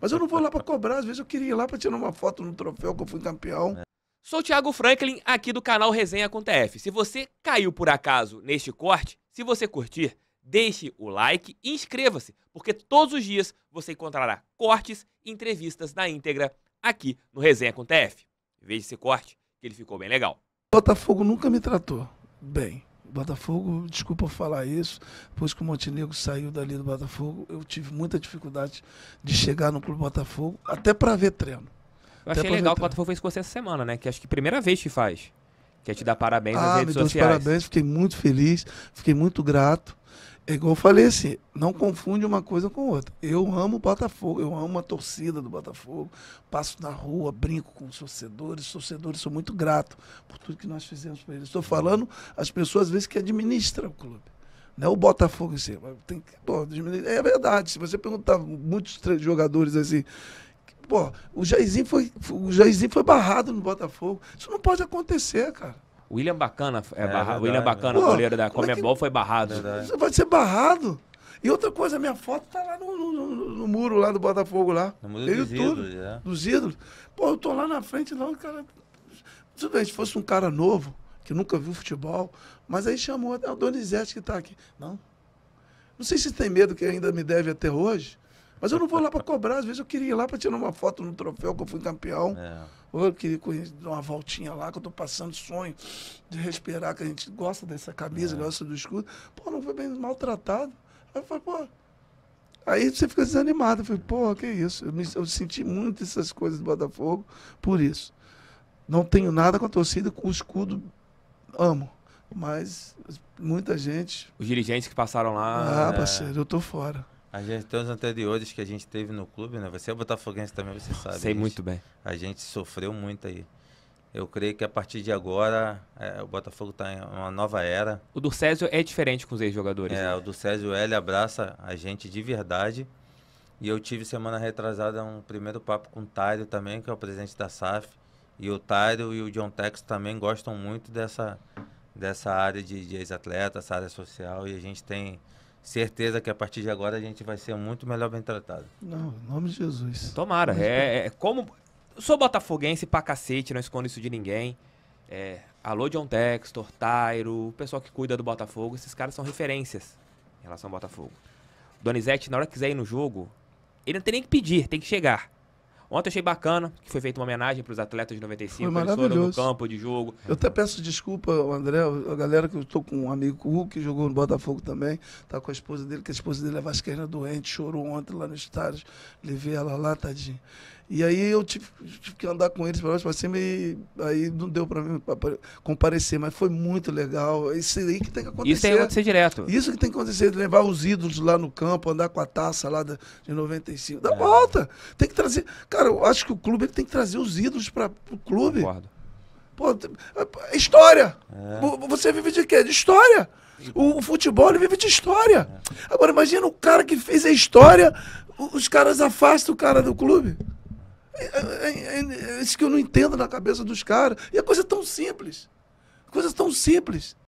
Mas eu não vou lá para cobrar, às vezes eu queria ir lá para tirar uma foto no troféu que eu fui campeão. É. Sou Thiago Franklin, aqui do canal Resenha com TF. Se você caiu por acaso neste corte, se você curtir, deixe o like e inscreva-se, porque todos os dias você encontrará cortes e entrevistas na íntegra aqui no Resenha com TF. Veja esse corte, que ele ficou bem legal. Botafogo nunca me tratou bem. Botafogo, desculpa falar isso, pois que o Montenegro saiu dali do Botafogo, eu tive muita dificuldade de chegar no Clube Botafogo, até para ver treino. Eu achei legal que o Botafogo fez com você essa semana, né? Que acho que primeira vez que faz. Quer te dar parabéns ah, nas redes me sociais. Parabéns, fiquei muito feliz, fiquei muito grato. É igual eu falei assim, não confunde uma coisa com outra. Eu amo o Botafogo, eu amo a torcida do Botafogo, passo na rua, brinco com os torcedores, os torcedores sou muito grato por tudo que nós fizemos para eles. Estou falando as pessoas às vezes que administram o clube. Não é o Botafogo em si, tem que, pô, é verdade. Se você perguntar muitos jogadores assim, pô, o Jairzinho foi, o Jairzinho foi barrado no Botafogo. Isso não pode acontecer, cara. William Bacana, é, é barra, William é Bacana, goleiro da é Comebol, que... foi barrado. É Você pode ser barrado. E outra coisa, minha foto tá lá no, no, no, no muro lá do Botafogo lá. No muro dos tudo, ídolos, é. Dos ídolos. Pô, eu tô lá na frente lá, o cara. Tudo bem, se fosse um cara novo, que nunca viu futebol, mas aí chamou até o Donizete que tá aqui. Não. Não sei se tem medo que ainda me deve até hoje, mas eu não vou lá para cobrar, às vezes eu queria ir lá para tirar uma foto no troféu que eu fui campeão. É. Ou eu queria dar uma voltinha lá, que eu estou passando sonho de respirar, que a gente gosta dessa camisa, é. gosta do escudo. Pô, não foi bem maltratado. Aí eu falei, pô. Aí você fica desanimado. Eu falei, pô, que isso. Eu, me, eu senti muito essas coisas do Botafogo por isso. Não tenho nada com a torcida, com o escudo, amo. Mas muita gente. Os dirigentes que passaram lá. Ah, é... parceiro, eu tô fora. A gente tem os anteriores que a gente teve no clube, né? Você é botafoguense também, você sabe. Sei gente, muito bem. A gente sofreu muito aí. Eu creio que a partir de agora é, o Botafogo está em uma nova era. O do Césio é diferente com os ex-jogadores. É, né? o do Césio ele abraça a gente de verdade. E eu tive semana retrasada um primeiro papo com o Tário também, que é o presidente da SAF. E o Tário e o John Tex também gostam muito dessa, dessa área de, de ex-atleta, essa área social. E a gente tem certeza que a partir de agora a gente vai ser muito melhor bem tratado. Não, em nome de Jesus. Tomara. É, é, é, como. sou botafoguense pra cacete, não escondo isso de ninguém. É, alô, John Textor, Tairo, o pessoal que cuida do Botafogo, esses caras são referências em relação ao Botafogo. Donizete, na hora que quiser ir no jogo, ele não tem nem que pedir, tem que chegar. Ontem achei bacana que foi feita uma homenagem para os atletas de 95, foi eles no campo de jogo. Eu até peço desculpa, André, a galera que eu estou com um amigo Hulk que jogou no Botafogo também, tá com a esposa dele, que a esposa dele é vascaína doente, chorou ontem lá no estádio, levei ela lá, tadinho. E aí eu tive, tive que andar com eles para cima, e aí não deu para mim comparecer, mas foi muito legal. Isso aí que tem que acontecer. Isso tem que acontecer direto. Isso que tem que acontecer, levar os ídolos lá no campo, andar com a taça lá de 95. Dá é. volta! Tem que trazer. Cara, eu acho que o clube tem que trazer os ídolos para o clube. Concordo. Pô, é, é história! É. Você vive de quê? De história! O, o futebol vive de história. É. Agora, imagina o cara que fez a história, os caras afastam o cara do clube. É, é, é, isso que eu não entendo na cabeça dos caras. E a coisa é tão simples. Coisas tão simples.